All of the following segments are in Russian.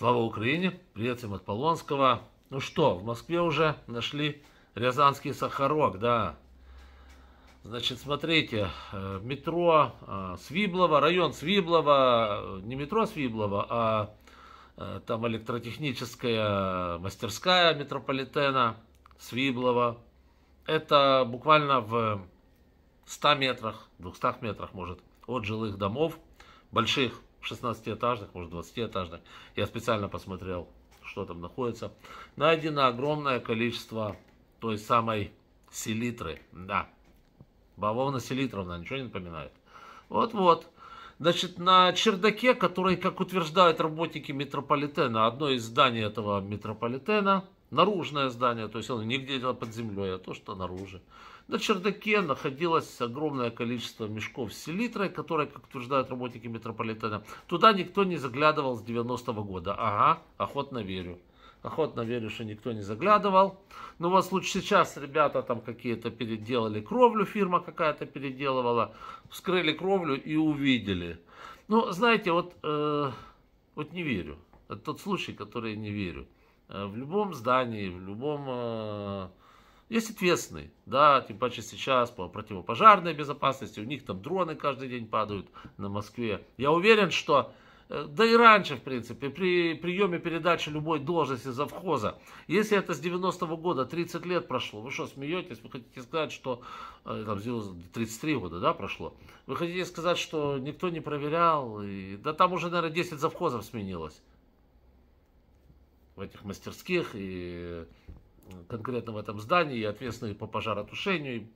Слава Украине! Привет всем от Полонского. Ну что, в Москве уже нашли рязанский сахарок, да. Значит, смотрите, э, метро э, Свиблова, район Свиблова, э, не метро Свиблова, а там электротехническая мастерская метрополитена Свиблова. Это буквально в 100 метрах, 200 метрах, может, от жилых домов, больших 16-этажных, может 20-этажных. Я специально посмотрел, что там находится. Найдено огромное количество той самой селитры. Да, бавовна селитровна, ничего не напоминает. Вот-вот. Значит, на чердаке, который, как утверждают работники метрополитена, одно из зданий этого метрополитена – наружное здание, то есть оно не где-то под землей, а то, что наружу. На чердаке находилось огромное количество мешков с селитрой, которые, как утверждают работники метрополитена, туда никто не заглядывал с 90-го года. Ага, охотно верю. Охотно верю, что никто не заглядывал. Но ну вот случае сейчас ребята там какие-то переделали кровлю, фирма какая-то переделывала, вскрыли кровлю и увидели. Ну, знаете, вот, э, вот не верю. Это тот случай, который я не верю. Э, в любом здании, в любом... Э, есть ответственный, да, тем паче сейчас по противопожарной безопасности, у них там дроны каждый день падают на Москве. Я уверен, что э, да и раньше, в принципе, при приеме передачи любой должности завхоза. Если это с 90-го года, 30 лет прошло, вы что, смеетесь? Вы хотите сказать, что... Там 33 года, да, прошло. Вы хотите сказать, что никто не проверял? И, да там уже, наверное, 10 завхозов сменилось в этих мастерских и э, конкретно в этом здании, и ответственные по пожаротушению, и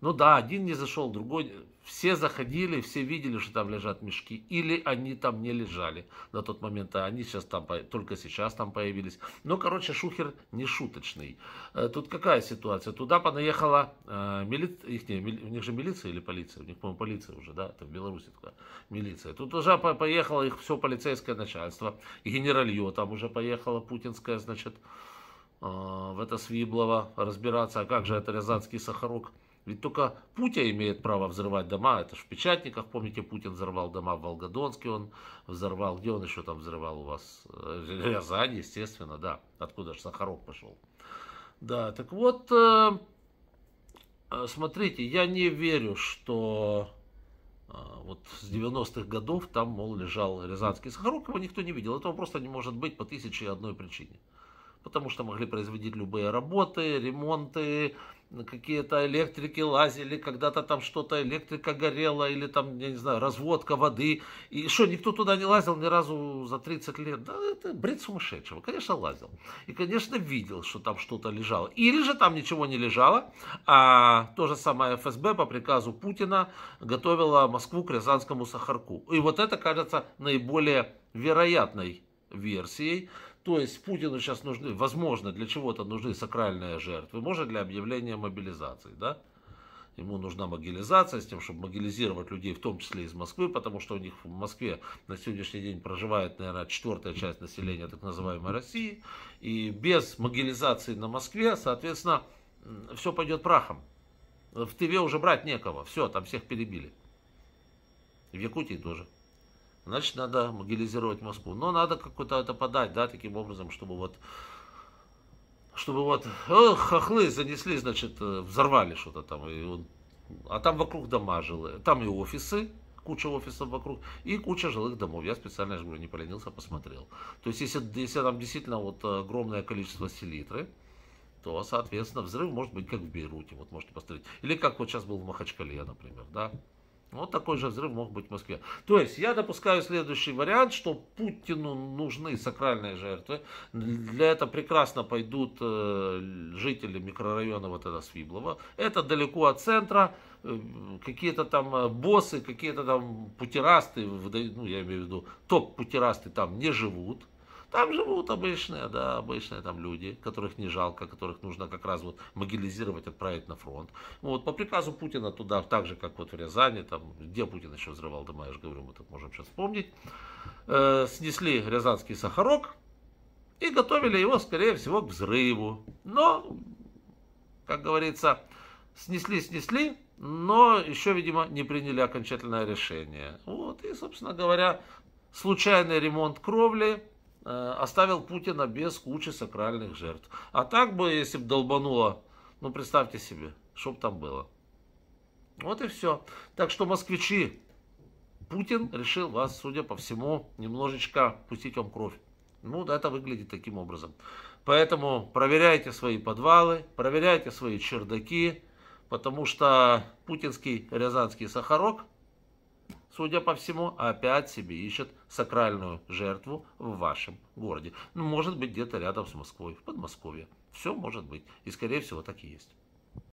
ну да, один не зашел, другой... Все заходили, все видели, что там лежат мешки. Или они там не лежали на тот момент, а они сейчас там, только сейчас там появились. Ну, короче, шухер не шуточный. Э, тут какая ситуация? Туда понаехала э, милиция, их, не, мили... у них же милиция или полиция? У них, по-моему, полиция уже, да? Это в Беларуси такая милиция. Тут уже по поехало их все полицейское начальство. И генералье там уже поехало, путинское, значит, э, в это Свиблова разбираться. А как же это рязанский сахарок? Ведь только Путя имеет право взрывать дома. Это же в Печатниках, помните, Путин взорвал дома в Волгодонске, он взорвал, где он еще там взрывал у вас? Э, Рязань, естественно, да. Откуда же Сахаров пошел. Да, так вот, э, э, смотрите, я не верю, что вот с 90-х годов там, мол, лежал Рязанский Сахаров, его никто не видел. Этого просто не может быть по тысяче и одной причине потому что могли производить любые работы, ремонты, какие-то электрики лазили, когда-то там что-то, электрика горела, или там, я не знаю, разводка воды. И что, никто туда не лазил ни разу за 30 лет? Да это бред сумасшедшего. Конечно, лазил. И, конечно, видел, что там что-то лежало. Или же там ничего не лежало, а то же самое ФСБ по приказу Путина готовила Москву к Рязанскому Сахарку. И вот это кажется наиболее вероятной версией, то есть Путину сейчас нужны, возможно, для чего-то нужны сакральные жертвы, может, для объявления мобилизации, да? Ему нужна мобилизация с тем, чтобы мобилизировать людей, в том числе из Москвы, потому что у них в Москве на сегодняшний день проживает, наверное, четвертая часть населения так называемой России. И без мобилизации на Москве, соответственно, все пойдет прахом. В ТВ уже брать некого. Все, там всех перебили. В Якутии тоже. Значит, надо могилизировать Москву. Но надо какое-то это подать, да, таким образом, чтобы вот чтобы вот эх, хохлы занесли, значит, э, взорвали что-то там. И он, а там вокруг дома жилые. Там и офисы, куча офисов вокруг, и куча жилых домов. Я специально, я же говорю, не поленился, посмотрел. То есть, если, если там действительно вот огромное количество селитры, то, соответственно, взрыв может быть как в Бейруте, вот можете посмотреть. Или как вот сейчас был в Махачкале, например, да. Вот такой же взрыв мог быть в Москве. То есть я допускаю следующий вариант, что Путину нужны сакральные жертвы. Для этого прекрасно пойдут э, жители микрорайона вот это Свиблова. Это далеко от центра. Э, какие-то там э, боссы, какие-то там путерасты, ну я имею в виду топ-путерасты там не живут. Там живут обычные, да, обычные там люди, которых не жалко, которых нужно как раз вот мобилизировать, отправить на фронт. Вот по приказу Путина туда, так же, как вот в Рязани, там, где Путин еще взрывал дома, я же говорю, мы так можем сейчас вспомнить, э, снесли рязанский сахарок и готовили его, скорее всего, к взрыву. Но, как говорится, снесли, снесли, но еще, видимо, не приняли окончательное решение. Вот, и, собственно говоря, случайный ремонт кровли, Э, оставил Путина без кучи сакральных жертв. А так бы, если бы долбануло, ну представьте себе, что бы там было. Вот и все. Так что, москвичи, Путин решил вас, судя по всему, немножечко пустить вам кровь. Ну, это выглядит таким образом. Поэтому проверяйте свои подвалы, проверяйте свои чердаки, потому что путинский рязанский сахарок судя по всему, опять себе ищет сакральную жертву в вашем городе. Ну, может быть, где-то рядом с Москвой, в Подмосковье. Все может быть. И, скорее всего, так и есть.